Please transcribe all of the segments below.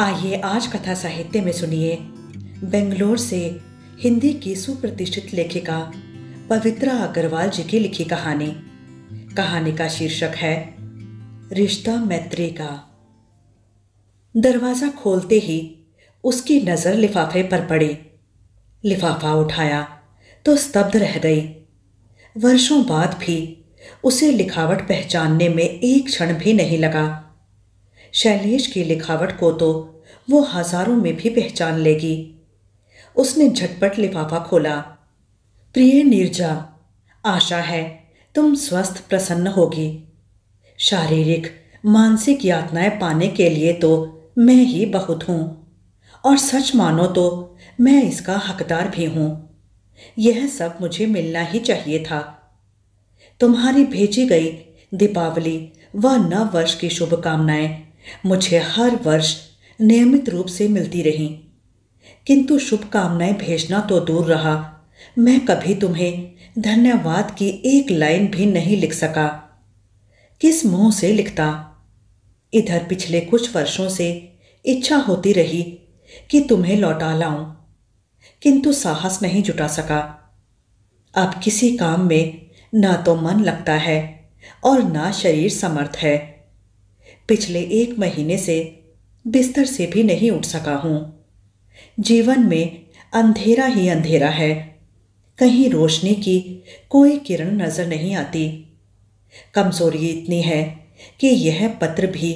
आइए आज कथा साहित्य में सुनिए बेंगलोर से हिंदी की सुप्रतिष्ठित लेखिका पवित्रा अग्रवाल जी की लिखी कहानी कहानी का शीर्षक है रिश्ता मैत्री का दरवाजा खोलते ही उसकी नज़र लिफाफे पर पड़ी लिफाफा उठाया तो स्तब्ध रह गई वर्षों बाद भी उसे लिखावट पहचानने में एक क्षण भी नहीं लगा शैलेश की लिखावट को तो वो हजारों में भी पहचान लेगी उसने झटपट लिफाफा खोला प्रिय नीरजा आशा है तुम स्वस्थ प्रसन्न होगी शारीरिक मानसिक यातनाएं पाने के लिए तो मैं ही बहुत हूं और सच मानो तो मैं इसका हकदार भी हूं यह सब मुझे मिलना ही चाहिए था तुम्हारी भेजी गई दीपावली व नव वर्ष की शुभकामनाएं मुझे हर वर्ष नियमित रूप से मिलती रहीं किंतु शुभकामनाएं भेजना तो दूर रहा मैं कभी तुम्हें धन्यवाद की एक लाइन भी नहीं लिख सका किस मुंह से लिखता इधर पिछले कुछ वर्षों से इच्छा होती रही कि तुम्हें लौटा लाऊं किंतु साहस नहीं जुटा सका अब किसी काम में ना तो मन लगता है और ना शरीर समर्थ है पिछले एक महीने से बिस्तर से भी नहीं उठ सका हूं जीवन में अंधेरा ही अंधेरा है कहीं रोशनी की कोई किरण नज़र नहीं आती कमज़ोरी इतनी है कि यह पत्र भी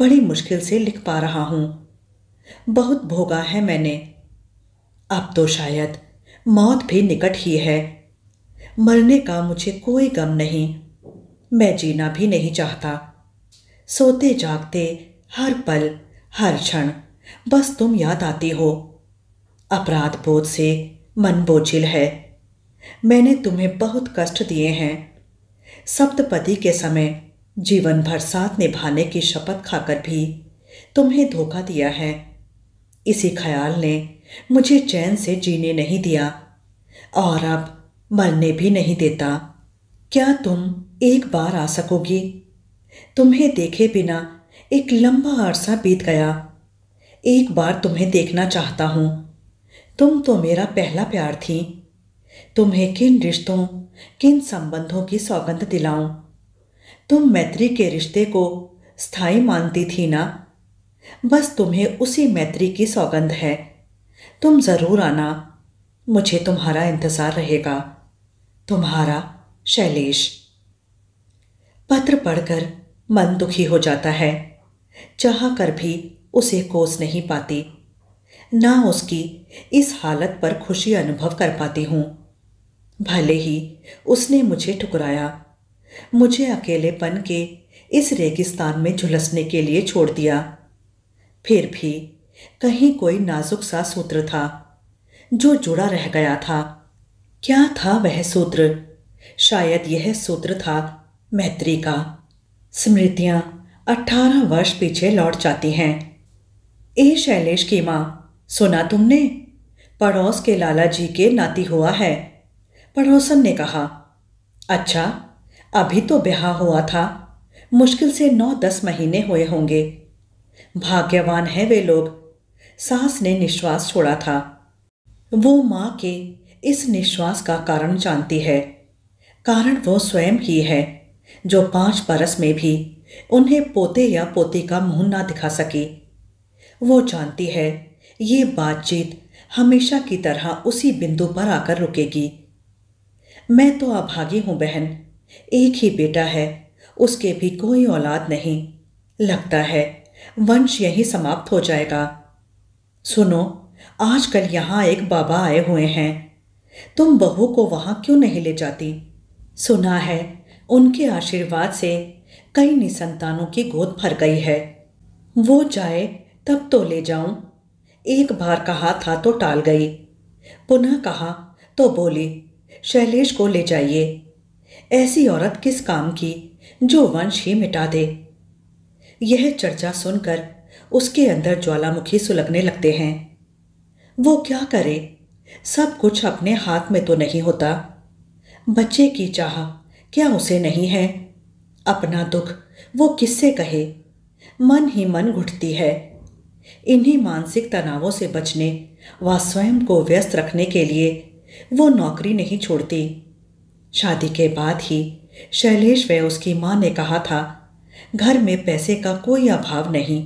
बड़ी मुश्किल से लिख पा रहा हूं बहुत भोगा है मैंने अब तो शायद मौत भी निकट ही है मरने का मुझे कोई गम नहीं मैं जीना भी नहीं चाहता सोते जागते हर पल हर क्षण बस तुम याद आती हो अपराध बोध से मन बोझिल है मैंने तुम्हें बहुत कष्ट दिए हैं सप्तपति के समय जीवन भर साथ निभाने की शपथ खाकर भी तुम्हें धोखा दिया है इसी ख्याल ने मुझे चैन से जीने नहीं दिया और अब मरने भी नहीं देता क्या तुम एक बार आ सकोगी तुम्हें देखे बिना एक लंबा अरसा बीत गया एक बार तुम्हें देखना चाहता हूँ तुम तो मेरा पहला प्यार थी तुम्हें किन रिश्तों किन संबंधों की सौगंध दिलाऊं तुम मैत्री के रिश्ते को स्थायी मानती थी ना बस तुम्हें उसी मैत्री की सौगंध है तुम ज़रूर आना मुझे तुम्हारा इंतज़ार रहेगा तुम्हारा शैलेश पत्र पढ़कर मन दुखी हो जाता है चाह कर भी उसे कोस नहीं पाती ना उसकी इस हालत पर खुशी अनुभव कर पाती हूँ भले ही उसने मुझे ठुकराया मुझे अकेलेपन के इस रेगिस्तान में झुलसने के लिए छोड़ दिया फिर भी कहीं कोई नाजुक सा सूत्र था जो जुड़ा रह गया था क्या था वह सूत्र शायद यह सूत्र था मैत्री का स्मृतियाँ अट्ठारह वर्ष पीछे लौट जाती हैं ए शैलेश की माँ सुना तुमने पड़ोस के लाला जी के नाती हुआ है पड़ोसन ने कहा अच्छा अभी तो ब्याह हुआ था मुश्किल से नौ दस महीने हुए होंगे भाग्यवान हैं वे लोग सास ने निश्वास छोड़ा था वो माँ के इस निश्वास का कारण जानती है कारण वो स्वयं ही है जो पांच बरस में भी उन्हें पोते या पोती का मुंह ना दिखा सकी वो जानती है ये बातचीत हमेशा की तरह उसी बिंदु पर आकर रुकेगी मैं तो अभागी हूं बहन एक ही बेटा है उसके भी कोई औलाद नहीं लगता है वंश यही समाप्त हो जाएगा सुनो आजकल यहां एक बाबा आए हुए हैं तुम बहू को वहां क्यों नहीं ले जाती सुना है उनके आशीर्वाद से कई निसंतानों की गोद भर गई है वो जाए तब तो ले जाऊं एक बार कहा था तो टाल गई पुनः कहा तो बोली शैलेश को ले जाइए ऐसी औरत किस काम की जो वंश ही मिटा दे यह चर्चा सुनकर उसके अंदर ज्वालामुखी सुलगने लगते हैं वो क्या करे सब कुछ अपने हाथ में तो नहीं होता बच्चे की चाह क्या उसे नहीं है अपना दुख वो किससे कहे मन ही मन घुटती है इन्हीं मानसिक तनावों से बचने व स्वयं को व्यस्त रखने के लिए वो नौकरी नहीं छोड़ती शादी के बाद ही शैलेश व उसकी माँ ने कहा था घर में पैसे का कोई अभाव नहीं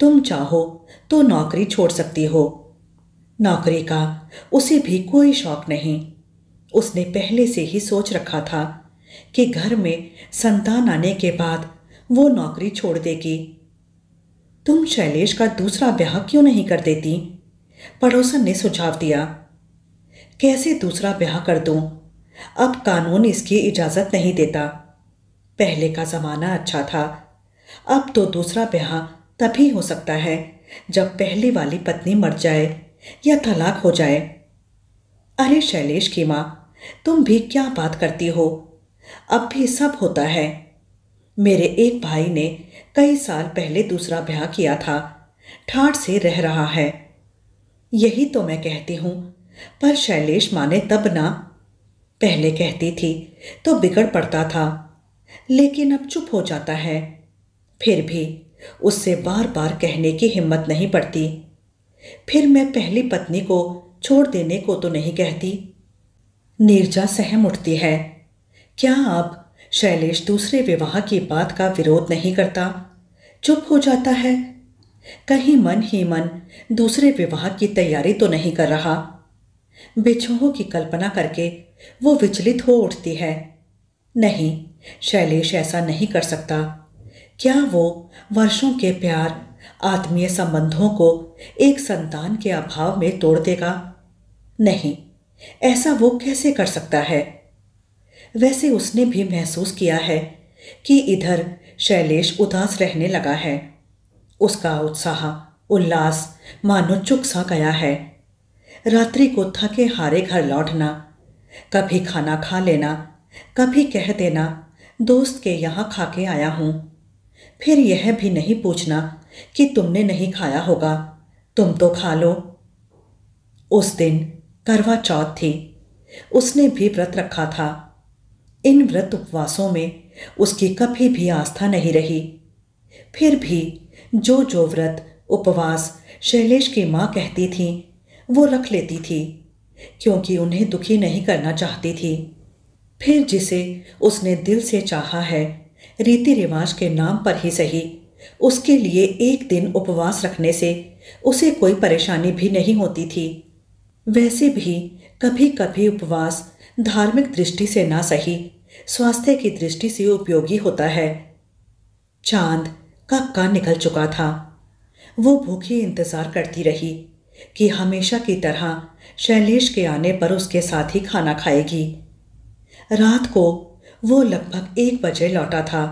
तुम चाहो तो नौकरी छोड़ सकती हो नौकरी का उसे भी कोई शौक नहीं उसने पहले से ही सोच रखा था कि घर में संतान आने के बाद वो नौकरी छोड़ देगी तुम शैलेश का दूसरा ब्याह क्यों नहीं कर देती पड़ोसन ने सुझाव दिया कैसे दूसरा ब्याह कर दूं? अब कानून इसकी इजाज़त नहीं देता पहले का ज़माना अच्छा था अब तो दूसरा ब्याह तभी हो सकता है जब पहले वाली पत्नी मर जाए या तलाक हो जाए अरे शैलेश की माँ तुम भी क्या बात करती हो अब भी सब होता है मेरे एक भाई ने कई साल पहले दूसरा ब्याह किया था ठाठ से रह रहा है यही तो मैं कहती हूं पर शैलेश माने तब ना पहले कहती थी तो बिगड़ पड़ता था लेकिन अब चुप हो जाता है फिर भी उससे बार बार कहने की हिम्मत नहीं पड़ती फिर मैं पहली पत्नी को छोड़ देने को तो नहीं कहती नीरजा सहम उठती है क्या अब शैलेश दूसरे विवाह की बात का विरोध नहीं करता चुप हो जाता है कहीं मन ही मन दूसरे विवाह की तैयारी तो नहीं कर रहा बिछोह की कल्पना करके वो विचलित हो उठती है नहीं शैलेश ऐसा नहीं कर सकता क्या वो वर्षों के प्यार आत्मीय संबंधों को एक संतान के अभाव में तोड़ देगा नहीं ऐसा वो कैसे कर सकता है वैसे उसने भी महसूस किया है कि इधर शैलेश उदास रहने लगा है उसका उत्साह उल्लास मानो चुक सा गया है रात्रि को थके हारे घर लौटना कभी खाना खा लेना कभी कह देना दोस्त के यहाँ खा के आया हूँ फिर यह भी नहीं पूछना कि तुमने नहीं खाया होगा तुम तो खा लो उस दिन करवा चौथ थी उसने भी व्रत रखा था इन व्रत उपवासों में उसकी कभी भी आस्था नहीं रही फिर भी जो जो व्रत उपवास शैलेश की माँ कहती थी वो रख लेती थी क्योंकि उन्हें दुखी नहीं करना चाहती थी फिर जिसे उसने दिल से चाहा है रीति रिवाज के नाम पर ही सही उसके लिए एक दिन उपवास रखने से उसे कोई परेशानी भी नहीं होती थी वैसे भी कभी कभी उपवास धार्मिक दृष्टि से ना सही स्वास्थ्य की दृष्टि से उपयोगी होता है चांद कब का निकल चुका था वो भूखी इंतज़ार करती रही कि हमेशा की तरह शैलेश के आने पर उसके साथ ही खाना खाएगी रात को वो लगभग एक बजे लौटा था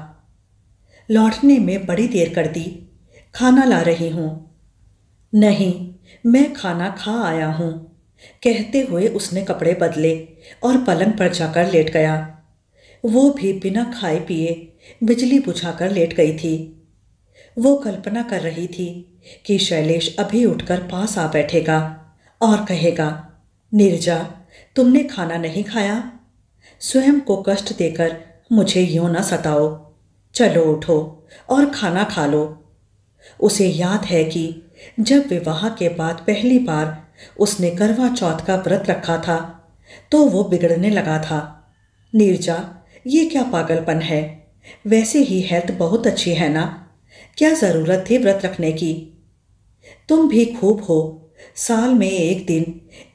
लौटने में बड़ी देर कर दी खाना ला रही हूं नहीं मैं खाना खा आया हूं कहते हुए उसने कपड़े बदले और पलंग पर जाकर लेट गया वो भी बिना खाए पिए बिजली बुझा कर लेट गई थी वो कल्पना कर रही थी कि शैलेश अभी उठकर पास आ बैठेगा और कहेगा निर्जा तुमने खाना नहीं खाया स्वयं को कष्ट देकर मुझे यूं ना सताओ चलो उठो और खाना खा लो उसे याद है कि जब विवाह के बाद पहली बार उसने करवा चौथ का व्रत रखा था तो वो बिगड़ने लगा था नीरजा ये क्या पागलपन है वैसे ही हेल्थ बहुत अच्छी है ना क्या ज़रूरत थी व्रत रखने की तुम भी खूब हो साल में एक दिन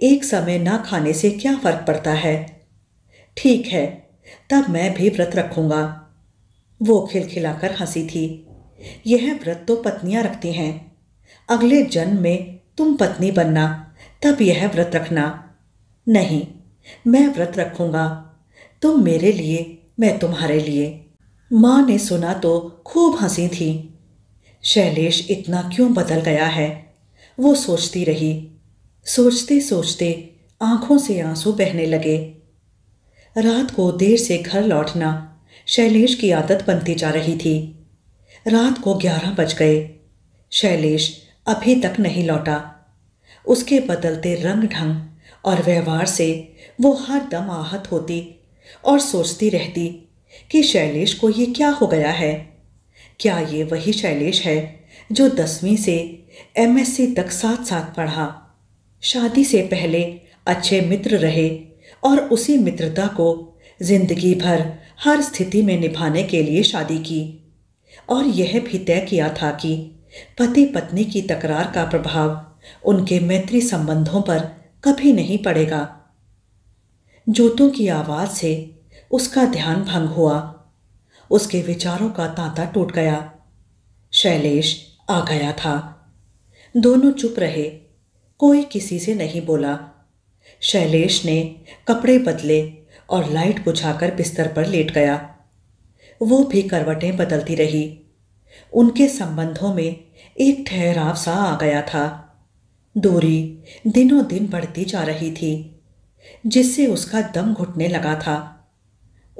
एक समय ना खाने से क्या फ़र्क पड़ता है ठीक है तब मैं भी व्रत रखूँगा वो खिलखिलाकर हंसी थी यह व्रत तो पत्नियां रखती हैं अगले जन्म में तुम पत्नी बनना तब यह व्रत रखना नहीं मैं व्रत रखूँगा तुम मेरे लिए मैं तुम्हारे लिए माँ ने सुना तो खूब हंसी थी शैलेश इतना क्यों बदल गया है वो सोचती रही सोचते सोचते आंखों से आंसू बहने लगे रात को देर से घर लौटना शैलेश की आदत बनती जा रही थी रात को ग्यारह बज गए शैलेश अभी तक नहीं लौटा उसके बदलते रंग ढंग और व्यवहार से वो हर दम आहत होती और सोचती रहती कि शैलेश को ये क्या हो गया है क्या ये वही शैलेश है जो दसवीं से एमएससी तक साथ साथ पढ़ा शादी से पहले अच्छे मित्र रहे और उसी मित्रता को जिंदगी भर हर स्थिति में निभाने के लिए शादी की और यह भी तय किया था कि पति पत्नी की तकरार का प्रभाव उनके मैत्री संबंधों पर कभी नहीं पड़ेगा जूतों की आवाज से उसका ध्यान भंग हुआ उसके विचारों का तांता टूट गया शैलेश आ गया था दोनों चुप रहे कोई किसी से नहीं बोला शैलेश ने कपड़े बदले और लाइट बुझाकर बिस्तर पर लेट गया वो भी करवटें बदलती रही उनके संबंधों में एक ठहराव सा आ गया था दूरी दिनों दिन बढ़ती जा रही थी जिससे उसका दम घुटने लगा था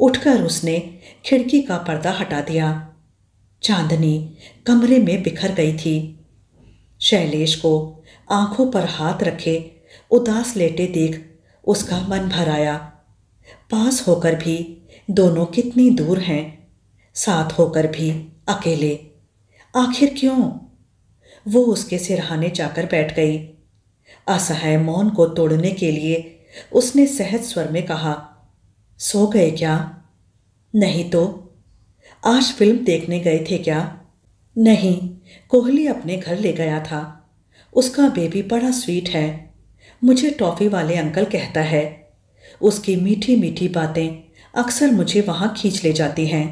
उठकर उसने खिड़की का पर्दा हटा दिया चांदनी कमरे में बिखर गई थी शैलेश को आंखों पर हाथ रखे उदास लेटे देख उसका मन भर आया पास होकर भी दोनों कितनी दूर हैं साथ होकर भी अकेले आखिर क्यों वो उसके सिरहाने जाकर बैठ गई असहाय मौन को तोड़ने के लिए उसने सहज स्वर में कहा सो गए क्या नहीं तो आज फिल्म देखने गए थे क्या नहीं कोहली अपने घर ले गया था उसका बेबी बड़ा स्वीट है मुझे टॉफ़ी वाले अंकल कहता है उसकी मीठी मीठी बातें अक्सर मुझे वहां खींच ले जाती हैं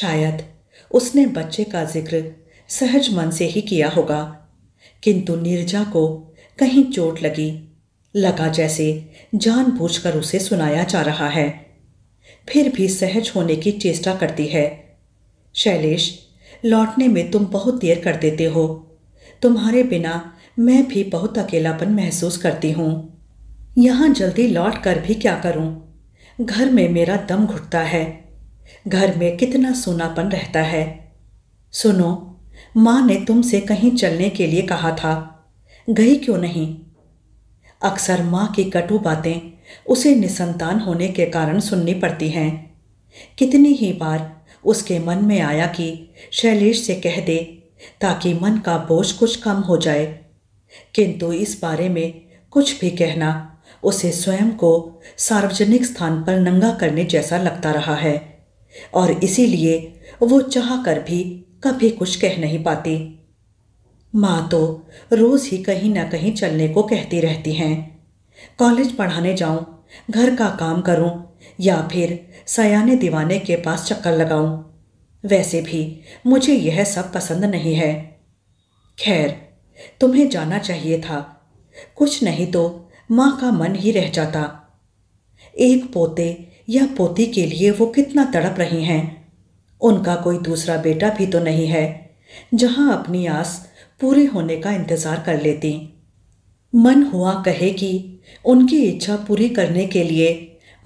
शायद उसने बच्चे का जिक्र सहज मन से ही किया होगा किंतु नीरजा को कहीं चोट लगी लगा जैसे जानबूझकर उसे सुनाया जा रहा है फिर भी सहज होने की चेष्टा करती है शैलेश लौटने में तुम बहुत देर कर देते हो तुम्हारे बिना मैं भी बहुत अकेलापन महसूस करती हूँ यहाँ जल्दी लौट कर भी क्या करूँ घर में मेरा दम घुटता है घर में कितना सोनापन रहता है सुनो माँ ने तुमसे कहीं चलने के लिए कहा था गई क्यों नहीं अक्सर माँ की कटु बातें उसे निसंतान होने के कारण सुननी पड़ती हैं कितनी ही बार उसके मन में आया कि शैलेश से कह दे ताकि मन का बोझ कुछ कम हो जाए किंतु इस बारे में कुछ भी कहना उसे स्वयं को सार्वजनिक स्थान पर नंगा करने जैसा लगता रहा है और इसीलिए वो चाह कर भी कभी कुछ कह नहीं पाती माँ तो रोज़ ही कहीं ना कहीं चलने को कहती रहती हैं कॉलेज पढ़ाने जाऊं घर का काम करूं या फिर सयाने दीवाने के पास चक्कर लगाऊं वैसे भी मुझे यह सब पसंद नहीं है खैर तुम्हें जाना चाहिए था कुछ नहीं तो माँ का मन ही रह जाता एक पोते या पोती के लिए वो कितना तड़प रही हैं उनका कोई दूसरा बेटा भी तो नहीं है जहाँ अपनी आस पूरे होने का इंतज़ार कर लेती मन हुआ कहे कि उनकी इच्छा पूरी करने के लिए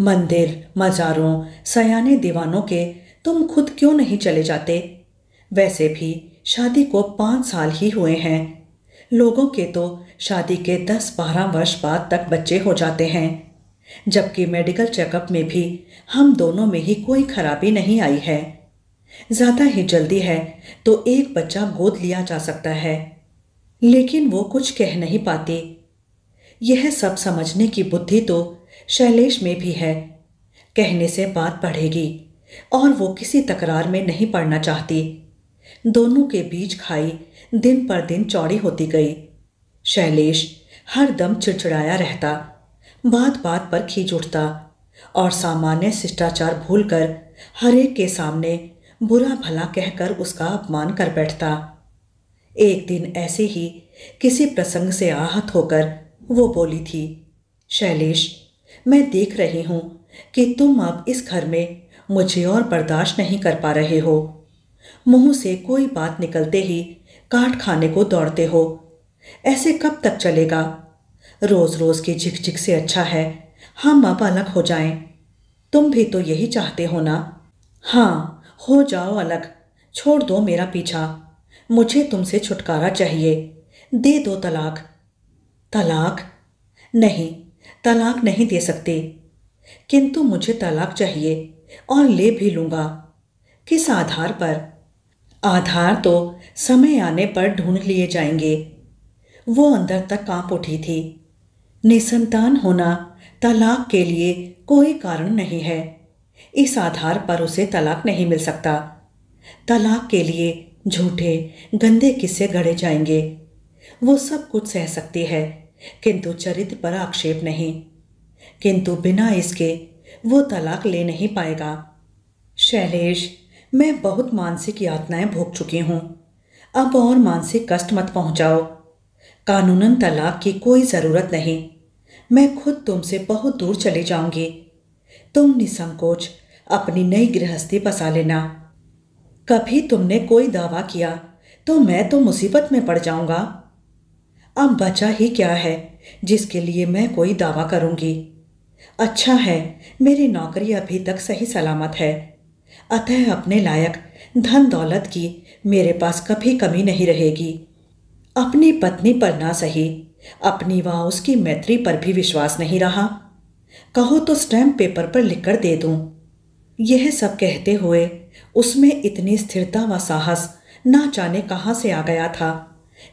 मंदिर मज़ारों सयाने दीवानों के तुम खुद क्यों नहीं चले जाते वैसे भी शादी को पाँच साल ही हुए हैं लोगों के तो शादी के दस बारह वर्ष बाद तक बच्चे हो जाते हैं जबकि मेडिकल चेकअप में भी हम दोनों में ही कोई खराबी नहीं आई है ज़्यादा ही जल्दी है तो एक बच्चा गोद लिया जा सकता है लेकिन वो कुछ कह नहीं पाती यह सब समझने की बुद्धि तो शैलेश में भी है कहने से बात बढ़ेगी और वो किसी तकरार में नहीं पड़ना चाहती दोनों के बीच खाई दिन पर दिन चौड़ी होती गई शैलेश हर दम चिड़चिड़ाया रहता बात बात पर खींच उठता और सामान्य शिष्टाचार भूलकर हर एक के सामने बुरा भला कहकर उसका अपमान कर बैठता एक दिन ऐसे ही किसी प्रसंग से आहत होकर वो बोली थी शैलेश मैं देख रही हूँ कि तुम अब इस घर में मुझे और बर्दाश्त नहीं कर पा रहे हो मुंह से कोई बात निकलते ही काट खाने को दौड़ते हो ऐसे कब तक चलेगा रोज़ रोज़ की झिकझिक से अच्छा है हम अब अलग हो जाएं। तुम भी तो यही चाहते हो ना हाँ हो जाओ अलग छोड़ दो मेरा पीछा मुझे तुमसे छुटकारा चाहिए दे दो तलाक तलाक नहीं तलाक नहीं दे सकते किंतु मुझे तलाक चाहिए और ले भी लूंगा किस आधार पर आधार तो समय आने पर ढूंढ लिए जाएंगे वो अंदर तक कांप उठी थी निसंतान होना तलाक के लिए कोई कारण नहीं है इस आधार पर उसे तलाक नहीं मिल सकता तलाक के लिए झूठे गंदे किस्से गढ़े जाएंगे वो सब कुछ सह सकती है किंतु चरित्र पर आक्षेप नहीं किंतु बिना इसके वो तलाक ले नहीं पाएगा शैलेश मैं बहुत मानसिक यातनाएं भोग चुकी हूं अब और मानसिक कष्ट मत पहुंचाओ कानूनन तलाक की कोई ज़रूरत नहीं मैं खुद तुमसे बहुत दूर चली जाऊंगी तुम निसंकोच अपनी नई गृहस्थी बसा लेना कभी तुमने कोई दावा किया तो मैं तो मुसीबत में पड़ जाऊंगा अब बचा ही क्या है जिसके लिए मैं कोई दावा करूंगी अच्छा है मेरी नौकरी अभी तक सही सलामत है अतः अपने लायक धन दौलत की मेरे पास कभी कमी नहीं रहेगी अपनी पत्नी पर ना सही अपनी व उसकी मैत्री पर भी विश्वास नहीं रहा कहो तो स्टैम्प पेपर पर लिखकर दे दूं यह सब कहते हुए उसमें इतनी स्थिरता व साहस ना जाने कहाँ से आ गया था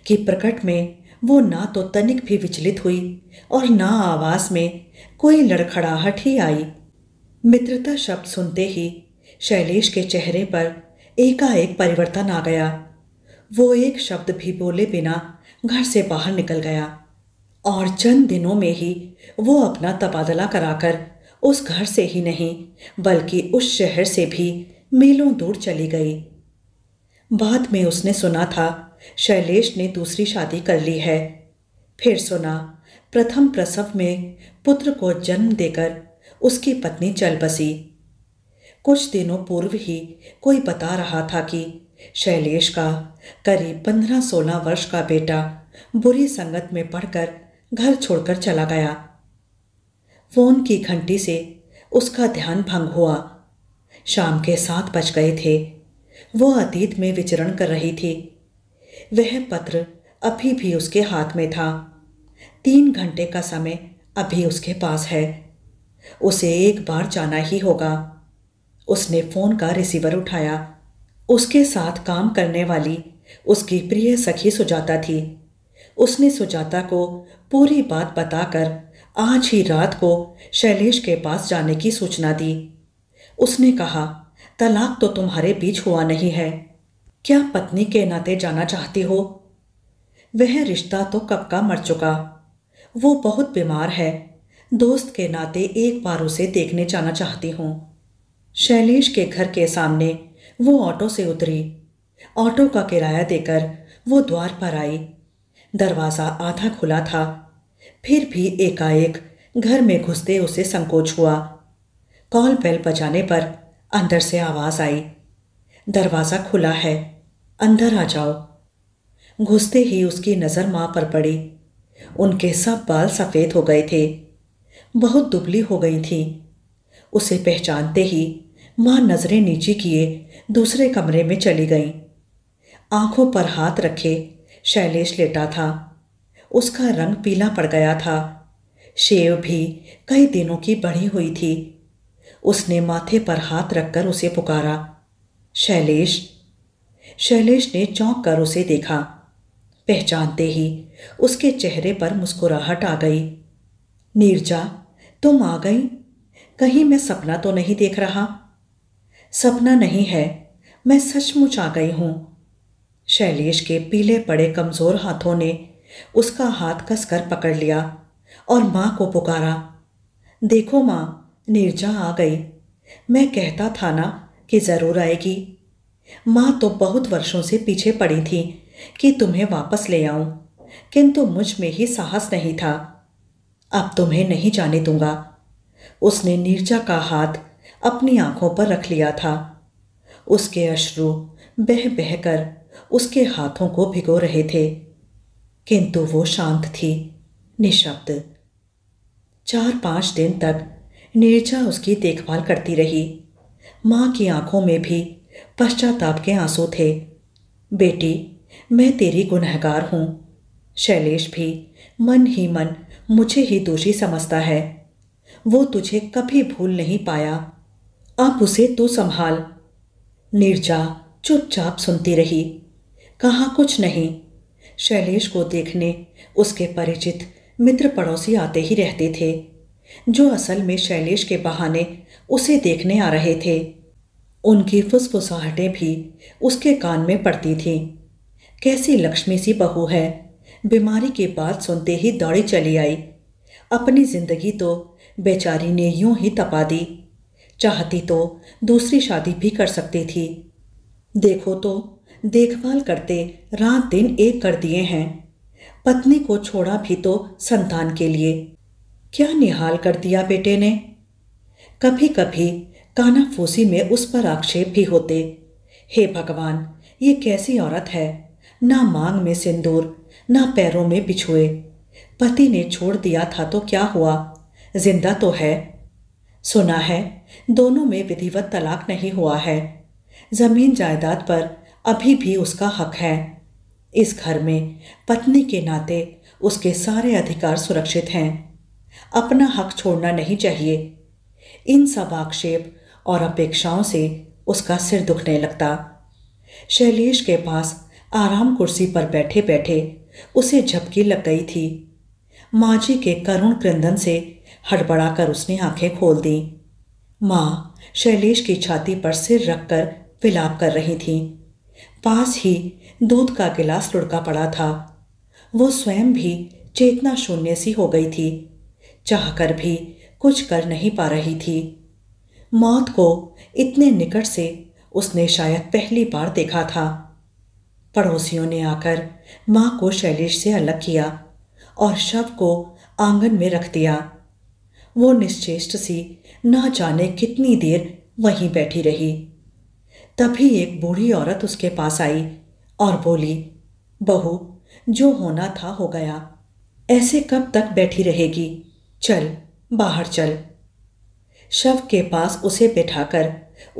कि प्रकट में वो ना तो तनिक भी विचलित हुई और ना आवाज में कोई लड़खड़ाहट ही आई मित्रता शब्द सुनते ही शैलेश के चेहरे पर एकाएक परिवर्तन आ गया वो एक शब्द भी बोले बिना घर से बाहर निकल गया और चंद दिनों में ही वो अपना तबादला कराकर उस घर से ही नहीं बल्कि उस शहर से भी मीलों दूर चली गई बाद में उसने सुना था शैलेश ने दूसरी शादी कर ली है फिर सुना प्रथम प्रसव में पुत्र को जन्म देकर उसकी पत्नी चल बसी कुछ दिनों पूर्व ही कोई बता रहा था कि शैलेश का करीब पंद्रह सोलह वर्ष का बेटा बुरी संगत में पढ़कर घर छोड़कर चला गया फोन की घंटी से उसका ध्यान भंग हुआ शाम के सात बज गए थे वो अतीत में विचरण कर रही थी वह पत्र अभी भी उसके हाथ में था तीन घंटे का समय अभी उसके पास है उसे एक बार जाना ही होगा उसने फोन का रिसीवर उठाया उसके साथ काम करने वाली उसकी प्रिय सखी सुजाता थी उसने सुजाता को पूरी बात बताकर आज ही रात को शैलेश के पास जाने की सूचना दी उसने कहा तलाक तो तुम्हारे बीच हुआ नहीं है क्या पत्नी के नाते जाना चाहती हो वह रिश्ता तो कब का मर चुका वो बहुत बीमार है दोस्त के नाते एक बार उसे देखने जाना चाहती हूँ शैलेश के घर के सामने वो ऑटो से उतरी ऑटो का किराया देकर वो द्वार पर आई दरवाज़ा आधा खुला था फिर भी एकाएक घर में घुसते उसे संकोच हुआ कॉल बेल बजाने पर अंदर से आवाज आई दरवाज़ा खुला है अंदर आ जाओ घुसते ही उसकी नज़र माँ पर पड़ी उनके सब बाल सफ़ेद हो गए थे बहुत दुबली हो गई थी उसे पहचानते ही माँ नज़रें नीचे किए दूसरे कमरे में चली गई आंखों पर हाथ रखे शैलेश लेटा था उसका रंग पीला पड़ गया था शेव भी कई दिनों की बढ़ी हुई थी उसने माथे पर हाथ रखकर उसे पुकारा शैलेश शैलेश ने चौंक कर उसे देखा पहचानते ही उसके चेहरे पर मुस्कुराहट आ गई नीरजा तुम आ गई कहीं मैं सपना तो नहीं देख रहा सपना नहीं है मैं सचमुच आ गई हूं शैलेश के पीले पड़े कमज़ोर हाथों ने उसका हाथ कसकर पकड़ लिया और माँ को पुकारा देखो माँ नीरजा आ गई मैं कहता था ना कि ज़रूर आएगी माँ तो बहुत वर्षों से पीछे पड़ी थी कि तुम्हें वापस ले आऊं किंतु मुझ में ही साहस नहीं था अब तुम्हें नहीं जाने दूंगा उसने नीरजा का हाथ अपनी आंखों पर रख लिया था उसके अश्रु बह बहकर उसके हाथों को भिगो रहे थे किंतु वो शांत थी निशब्द चार पांच दिन तक नीरजा उसकी देखभाल करती रही माँ की आंखों में भी पश्चाताप के आंसू थे बेटी मैं तेरी गुनहगार हूँ शैलेश भी मन ही मन मुझे ही दोषी समझता है वो तुझे कभी भूल नहीं पाया अब उसे तू संभाल नीरजा चुपचाप सुनती रही कहा कुछ नहीं शैलेश को देखने उसके परिचित मित्र पड़ोसी आते ही रहते थे जो असल में शैलेश के बहाने उसे देखने आ रहे थे उनकी फुसफुसाहटें भी उसके कान में पड़ती थीं कैसी लक्ष्मी सी बहू है बीमारी की बात सुनते ही दौड़ी चली आई अपनी जिंदगी तो बेचारी ने यूं ही तपा दी चाहती तो दूसरी शादी भी कर सकती थी देखो तो देखभाल करते रात दिन एक कर दिए हैं पत्नी को छोड़ा भी तो संतान के लिए क्या निहाल कर दिया बेटे ने कभी कभी कानाफूसी में उस पर आक्षेप भी होते हे भगवान ये कैसी औरत है ना मांग में सिंदूर ना पैरों में बिछुए पति ने छोड़ दिया था तो क्या हुआ जिंदा तो है सुना है दोनों में विधिवत तलाक नहीं हुआ है जमीन जायदाद पर अभी भी उसका हक है इस घर में पत्नी के नाते उसके सारे अधिकार सुरक्षित हैं अपना हक छोड़ना नहीं चाहिए इन सब आक्षेप और अपेक्षाओं से उसका सिर दुखने लगता शैलेश के पास आराम कुर्सी पर बैठे बैठे उसे झपकी लग गई थी माँ जी के करुण क्रंदन से हड़बड़ा कर उसने आंखें खोल दी माँ शैलेश की छाती पर सिर रखकर विलाप कर रही थीं पास ही दूध का गिलास लुढ़का पड़ा था वो स्वयं भी चेतना शून्य सी हो गई थी चाहकर भी कुछ कर नहीं पा रही थी मौत को इतने निकट से उसने शायद पहली बार देखा था पड़ोसियों ने आकर मां को शैलेश से अलग किया और शव को आंगन में रख दिया वो निश्चेष्ट सी ना जाने कितनी देर वहीं बैठी रही तभी एक बूढ़ी औरत उसके पास आई और बोली बहू जो होना था हो गया ऐसे कब तक बैठी रहेगी चल बाहर चल शव के पास उसे बैठाकर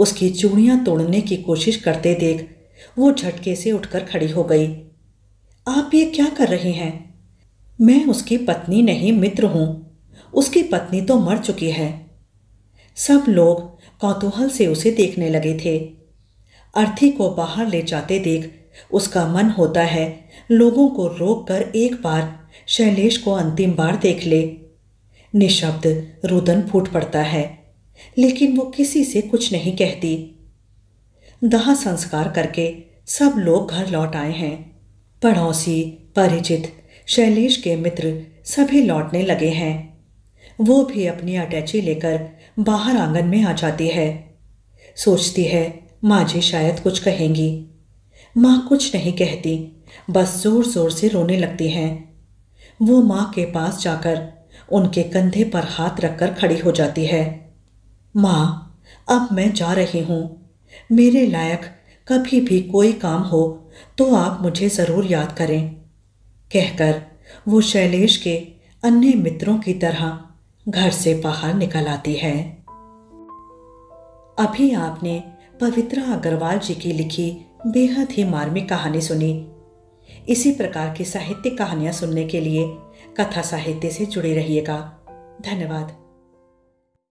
उसकी चूड़ियां तोड़ने की कोशिश करते देख वो झटके से उठकर खड़ी हो गई आप ये क्या कर रहे हैं मैं उसकी पत्नी नहीं मित्र हूं उसकी पत्नी तो मर चुकी है सब लोग कौतूहल से उसे देखने लगे थे अर्थी को बाहर ले जाते देख उसका मन होता है लोगों को रोक कर एक बार शैलेश को अंतिम बार देख ले निशब्द रुदन फूट पड़ता है लेकिन वो किसी से कुछ नहीं कहती दाह संस्कार करके सब लोग घर लौट आए हैं पड़ोसी परिचित शैलेश के मित्र सभी लौटने लगे हैं वो भी अपनी अटैची लेकर बाहर आंगन में आ जाती है सोचती है माँ जी शायद कुछ कहेंगी माँ कुछ नहीं कहती बस जोर जोर से रोने लगती हैं वो माँ के पास जाकर उनके कंधे पर हाथ रखकर खड़ी हो जाती है माँ अब मैं जा रही हूँ मेरे लायक कभी भी कोई काम हो तो आप मुझे ज़रूर याद करें कहकर वो शैलेश के अन्य मित्रों की तरह घर से बाहर निकल आती है अभी आपने पवित्रा अग्रवाल जी की लिखी बेहद ही मार्मिक कहानी सुनी इसी प्रकार की साहित्यिक कहानियां सुनने के लिए कथा साहित्य से जुड़े रहिएगा धन्यवाद